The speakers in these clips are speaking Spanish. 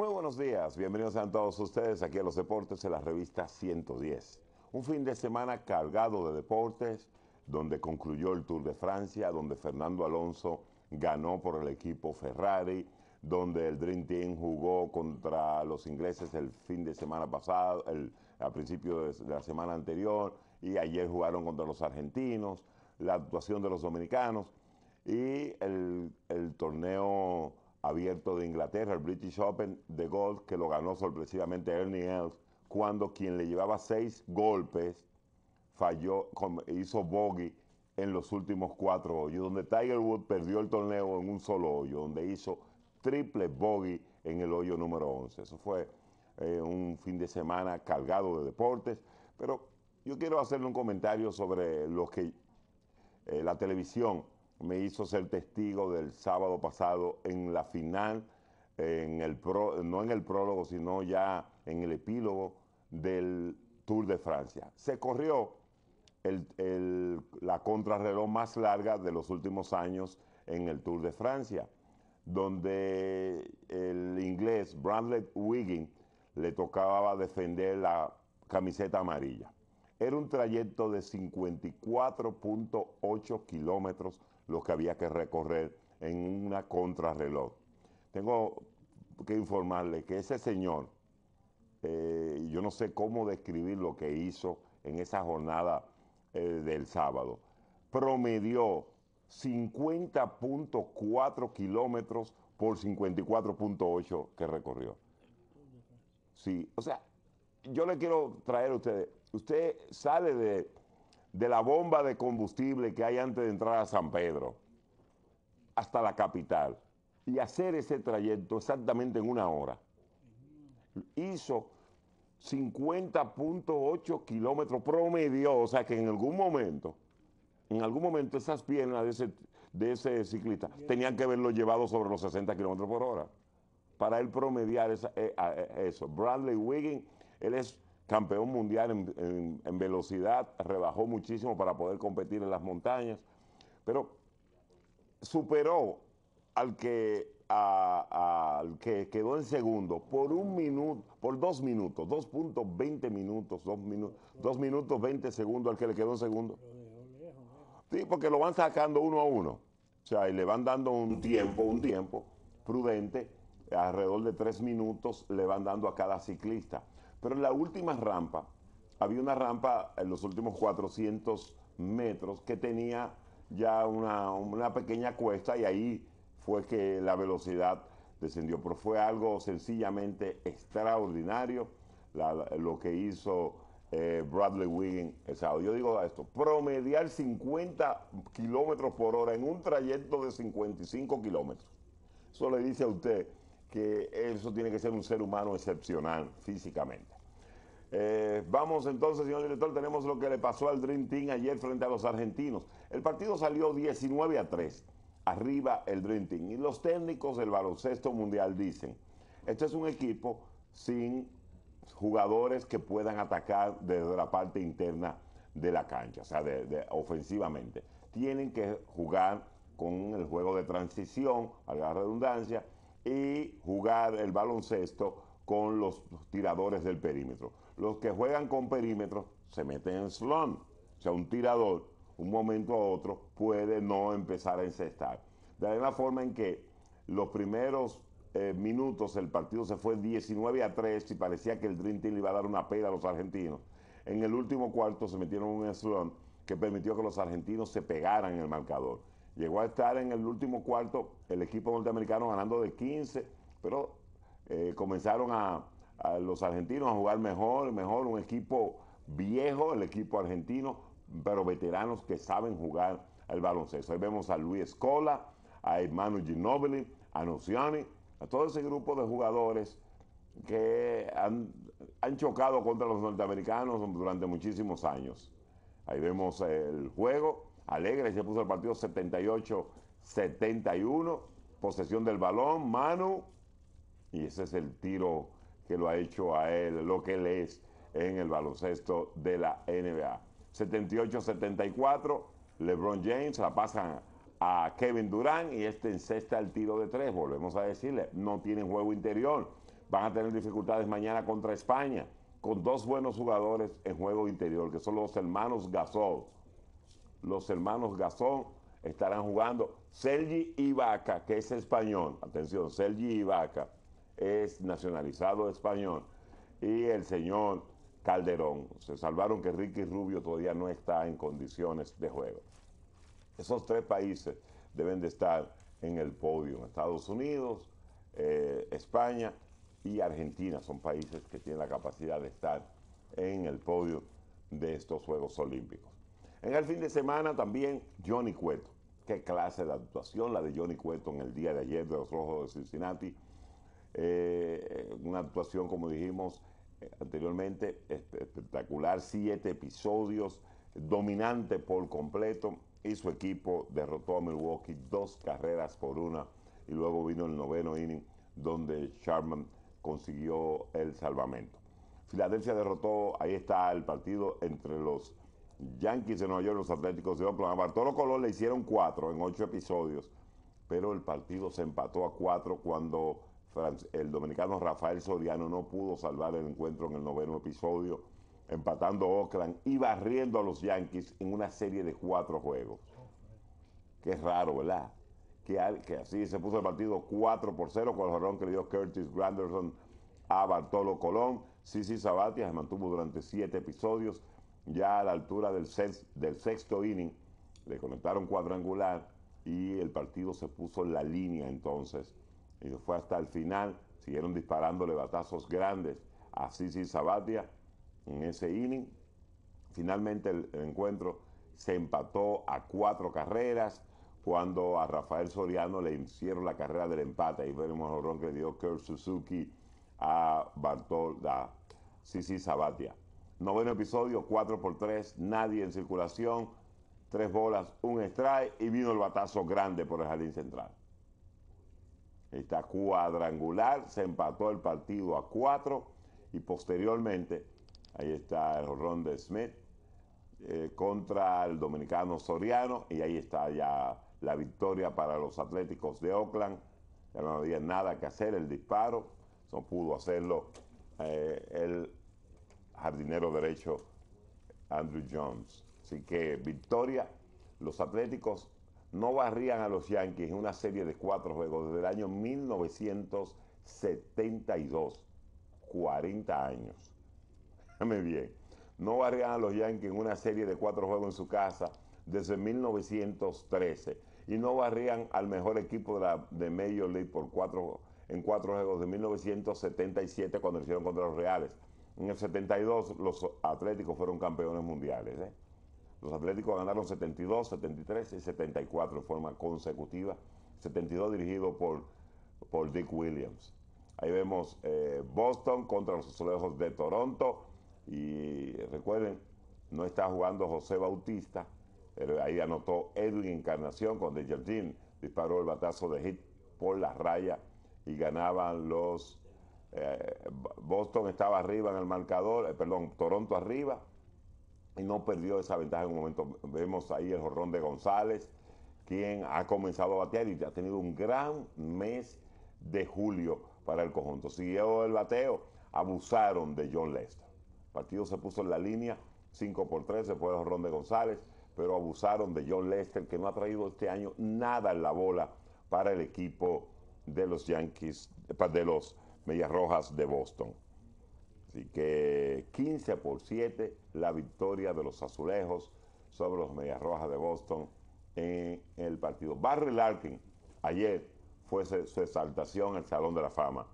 Muy buenos días, bienvenidos a todos ustedes aquí a los deportes en la revista 110. Un fin de semana cargado de deportes, donde concluyó el Tour de Francia, donde Fernando Alonso ganó por el equipo Ferrari, donde el Dream Team jugó contra los ingleses el fin de semana pasado, el, a principio de la semana anterior, y ayer jugaron contra los argentinos, la actuación de los dominicanos y el, el torneo Abierto de Inglaterra, el British Open de golf, que lo ganó sorpresivamente Ernie Els, cuando quien le llevaba seis golpes falló, hizo bogey en los últimos cuatro hoyos, donde Tiger Woods perdió el torneo en un solo hoyo, donde hizo triple bogey en el hoyo número 11. Eso fue eh, un fin de semana cargado de deportes, pero yo quiero hacerle un comentario sobre lo que eh, la televisión me hizo ser testigo del sábado pasado en la final, en el no en el prólogo, sino ya en el epílogo del Tour de Francia. Se corrió la contrarreloj más larga de los últimos años en el Tour de Francia, donde el inglés Bradley Wiggin le tocaba defender la camiseta amarilla. Era un trayecto de 54.8 kilómetros los que había que recorrer en una contrarreloj. Tengo que informarle que ese señor, eh, yo no sé cómo describir lo que hizo en esa jornada eh, del sábado, promedió 50.4 kilómetros por 54.8 que recorrió. Sí, o sea, yo le quiero traer a ustedes, usted sale de, de la bomba de combustible que hay antes de entrar a San Pedro hasta la capital y hacer ese trayecto exactamente en una hora. Hizo 50.8 kilómetros promedio, o sea que en algún momento, en algún momento esas piernas de ese, de ese ciclista tenían que haberlo llevado sobre los 60 kilómetros por hora para él promediar eh, eh, eso. Bradley Wiggin, él es campeón mundial en, velocidad, rebajó muchísimo para poder competir en las montañas, pero superó al que, al que quedó en segundo por un minuto, por dos minutos, dos minutos, dos, minutos, dos minutos 20 segundos al que le quedó en segundo. Sí, porque lo van sacando uno a uno. O sea, y le van dando un tiempo, un tiempo prudente, alrededor de tres minutos le van dando a cada ciclista. Pero en la última rampa, había una rampa en los últimos 400 metros que tenía ya una, pequeña cuesta y ahí fue que la velocidad descendió. Pero fue algo sencillamente extraordinario lo que hizo eh, Bradley Wiggin Yo digo esto, promediar 50 kilómetros por hora en un trayecto de 55 kilómetros. Eso le dice a usted que eso tiene que ser un ser humano excepcional físicamente. Eh, vamos entonces, señor director, tenemos lo que le pasó al Dream Team ayer frente a los argentinos. El partido salió 19 a 3, arriba el Dream Team. Y los técnicos del baloncesto mundial dicen, este es un equipo sin jugadores que puedan atacar desde la parte interna de la cancha, o sea, de, ofensivamente. Tienen que jugar con el juego de transición, a la redundancia, y jugar el baloncesto con los tiradores del perímetro. Los que juegan con perímetro se meten en slum. O sea, un tirador, un momento a otro, puede no empezar a encestar. De la misma forma en que los primeros eh, minutos el partido se fue 19 a 3 y parecía que el Dream Team iba a dar una pega a los argentinos. En el último cuarto se metieron un slon que permitió que los argentinos se pegaran en el marcador. Llegó a estar en el último cuarto el equipo norteamericano ganando de 15, pero eh, comenzaron a, los argentinos a jugar mejor, mejor, un equipo viejo, el equipo argentino, pero veteranos que saben jugar al baloncesto. Ahí vemos a Luis Cola a Hermano Ginobili, a Nociani, a todo ese grupo de jugadores que han, han, chocado contra los norteamericanos durante muchísimos años. Ahí vemos el juego Alegre se puso el partido 78-71, posesión del balón, Manu y ese es el tiro que lo ha hecho a él, lo que él es en el baloncesto de la NBA. 78-74, LeBron James la pasan a Kevin Durant y este encesta el tiro de tres, volvemos a decirle, no tienen juego interior, van a tener dificultades mañana contra España, con dos buenos jugadores en juego interior, que son los hermanos Gasol los hermanos Gazón estarán jugando. Sergi Ibaka, que es español, atención, Sergi Ibaka es nacionalizado español. Y el señor Calderón. Se salvaron que Ricky Rubio todavía no está en condiciones de juego. Esos tres países deben de estar en el podio. Estados Unidos, eh, España y Argentina son países que tienen la capacidad de estar en el podio de estos Juegos Olímpicos. En el fin de semana también Johnny Cueto. Qué clase de actuación la de Johnny Cueto en el día de ayer de los Rojos de Cincinnati. Eh, una actuación, como dijimos eh, anteriormente, espectacular. Siete episodios, dominante por completo. Y su equipo derrotó a Milwaukee dos carreras por una. Y luego vino el noveno inning donde Sharman consiguió el salvamento. Filadelfia derrotó, ahí está el partido entre los Yankees de Nueva York, los Atléticos de Oakland. A Bartolo Colón le hicieron cuatro en ocho episodios, pero el partido se empató a cuatro cuando el dominicano Rafael Soriano no pudo salvar el encuentro en el noveno episodio, empatando Oakland y barriendo a los Yankees en una serie de cuatro juegos. Qué raro, ¿verdad? Que, así se puso el partido cuatro por cero, con el jorrón que le dio Curtis Granderson a Bartolo Colón. Sisi Sabatia se mantuvo durante siete episodios ya a la altura del, sexto inning, le conectaron cuadrangular y el partido se puso en la línea entonces. Y fue hasta el final, siguieron disparándole batazos grandes a Sisi Sabatia en ese inning. Finalmente el, encuentro se empató a cuatro carreras cuando a Rafael Soriano le hicieron la carrera del empate. y veremos el ron que le dio Kurt Suzuki a Bartol, Sabatia. Noveno episodio, 4 por 3 nadie en circulación, tres bolas, un strike y vino el batazo grande por el jardín central. Está cuadrangular, se empató el partido a 4 y posteriormente, ahí está el ron de Smith eh, contra el dominicano Soriano y ahí está ya la victoria para los Atléticos de Oakland. Ya no había nada que hacer, el disparo, no pudo hacerlo eh, el jardinero derecho Andrew Jones. Así que victoria. Los Atléticos no barrían a los Yankees en una serie de cuatro juegos desde el año 1972. 40 años. Déjame bien. No barrían a los Yankees en una serie de cuatro juegos en su casa desde 1913. Y no barrían al mejor equipo de, la, de Major League por en cuatro juegos de 1977 cuando hicieron contra los Reales. En el 72 los Atléticos fueron campeones mundiales. ¿eh? Los Atléticos ganaron 72, 73 y 74 de forma consecutiva. 72 dirigido por, por Dick Williams. Ahí vemos eh, Boston contra los azulejos de Toronto. Y recuerden, no está jugando José Bautista. Pero ahí anotó Edwin Encarnación con De Jardín. Disparó el batazo de hit por la raya y ganaban los eh, Boston estaba arriba en el marcador, eh, perdón, Toronto arriba y no perdió esa ventaja en un momento. Vemos ahí el jorrón de González, quien ha comenzado a batear y ha tenido un gran mes de julio para el conjunto. Siguió el bateo, abusaron de John Lester. El partido se puso en la línea, 5 por 3, se fue el jorrón de González, pero abusaron de John Lester, que no ha traído este año nada en la bola para el equipo de los Yankees, eh, de los Medias Rojas de Boston. Así que 15 por 7 la victoria de los azulejos sobre los Medias Rojas de Boston en el partido. Barry Larkin ayer fue su exaltación al Salón de la Fama.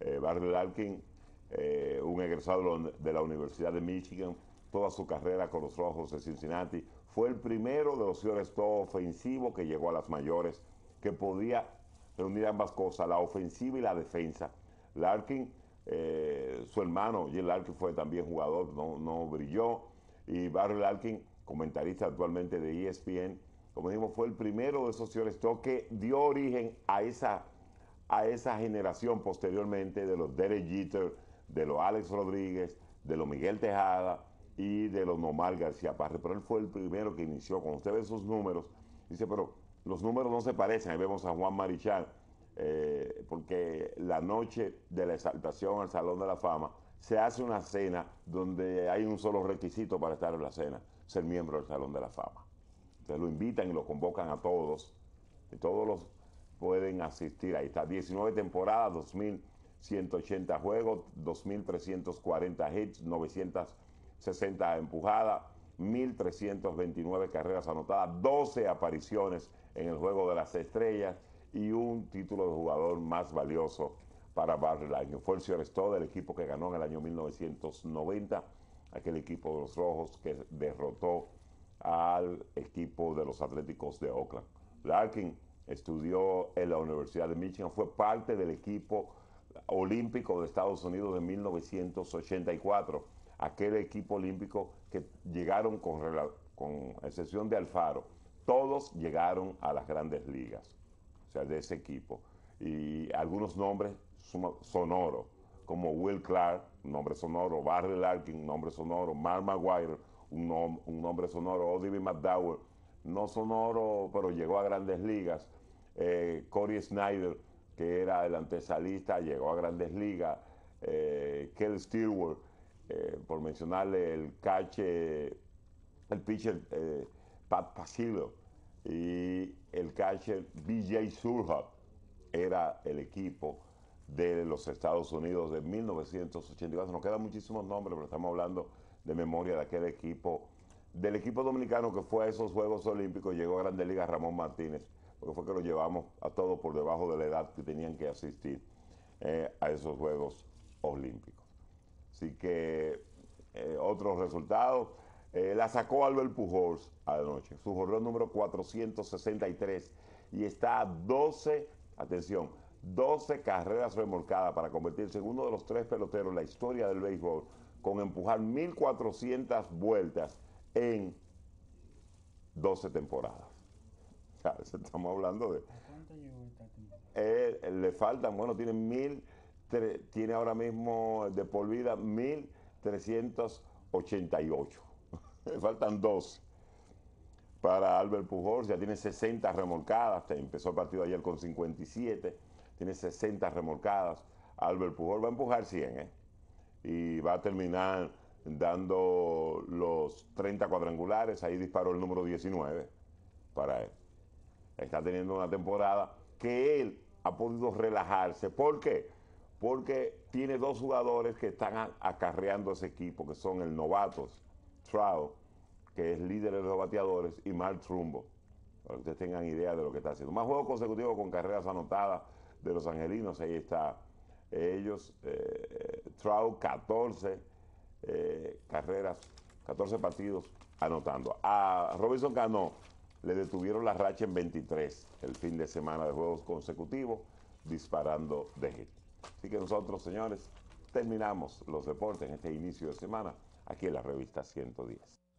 Eh, Barry Larkin, eh, un egresado de la Universidad de Michigan, toda su carrera con los Rojos de Cincinnati, fue el primero de los señores todo ofensivo que llegó a las mayores, que podía reunir ambas cosas, la ofensiva y la defensa. Larkin, eh, su hermano Jim Larkin fue también jugador, no, no brilló, y Barry Larkin, comentarista actualmente de ESPN, como dijimos, fue el primero de esos señores. que dio origen a esa, a esa generación posteriormente de los Derek Jeter, de los Alex Rodríguez, de los Miguel Tejada y de los Nomar García Parre. Pero él fue el primero que inició. Cuando usted ve sus números, dice, pero los números no se parecen. Ahí vemos a Juan Marichal, eh, porque la noche de la exaltación al Salón de la Fama se hace una cena donde hay un solo requisito para estar en la cena, ser miembro del Salón de la Fama. Entonces lo invitan y lo convocan a todos, y todos los pueden asistir. Ahí está, 19 temporadas, 2180 juegos, 2340 hits, 960 empujadas, 1329 carreras anotadas, 12 apariciones en el juego de las estrellas, y un título de jugador más valioso para Barry Larkin. Fue el señor del equipo que ganó en el año 1990, aquel equipo de los Rojos que derrotó al equipo de los Atléticos de Oakland. Larkin estudió en la Universidad de Michigan, fue parte del equipo olímpico de Estados Unidos de 1984, aquel equipo olímpico que llegaron con, con excepción de Alfaro, todos llegaron a las grandes ligas o sea, de ese equipo. Y algunos nombres sonoros, como Will Clark, un nombre sonoro, Barry Larkin, un nombre sonoro, Mark Maguire, un, nombre sonoro, Odie McDowell, no sonoro, pero llegó a grandes ligas, eh, Corey Snyder, que era el antesalista, llegó a grandes ligas, eh, Kelly Stewart, eh, por mencionarle el catch, el pitcher eh, Pat Pasillo, y el catcher BJ Surhat era el equipo de los Estados Unidos de 1984. Nos quedan muchísimos nombres, pero estamos hablando de memoria de aquel equipo, del equipo dominicano que fue a esos Juegos Olímpicos, llegó a Grande Liga Ramón Martínez, porque fue que lo llevamos a todos por debajo de la edad que tenían que asistir eh, a esos Juegos Olímpicos. Así que eh, otros resultados. Eh, la sacó Albert Pujols anoche, su jornal número 463 y está a 12, atención, 12 carreras remolcadas para convertirse en uno de los tres peloteros en la historia del béisbol con empujar 1.400 vueltas en 12 temporadas. estamos hablando de... ¿Cuánto eh, le faltan, bueno, tiene, mil, tiene ahora mismo de por vida 1.388 faltan dos para Albert Pujols, ya tiene 60 remolcadas, empezó el partido ayer con 57, tiene 60 remolcadas. Albert Pujol va a empujar 100 ¿eh? y va a terminar dando los 30 cuadrangulares, ahí disparó el número 19 para él. Está teniendo una temporada que él ha podido relajarse. ¿Por qué? Porque tiene dos jugadores que están acarreando ese equipo, que son el Novatos Trout, que es líder de los bateadores, y Mark Trumbo, para que ustedes tengan idea de lo que está haciendo. Más juegos consecutivos con carreras anotadas de los angelinos, ahí está ellos, eh, Trout 14 eh, carreras, 14 partidos anotando. A Robinson Cano le detuvieron la racha en 23 el fin de semana de juegos consecutivos, disparando de hit. Así que nosotros, señores, terminamos los deportes en este inicio de semana aquí en la revista 110.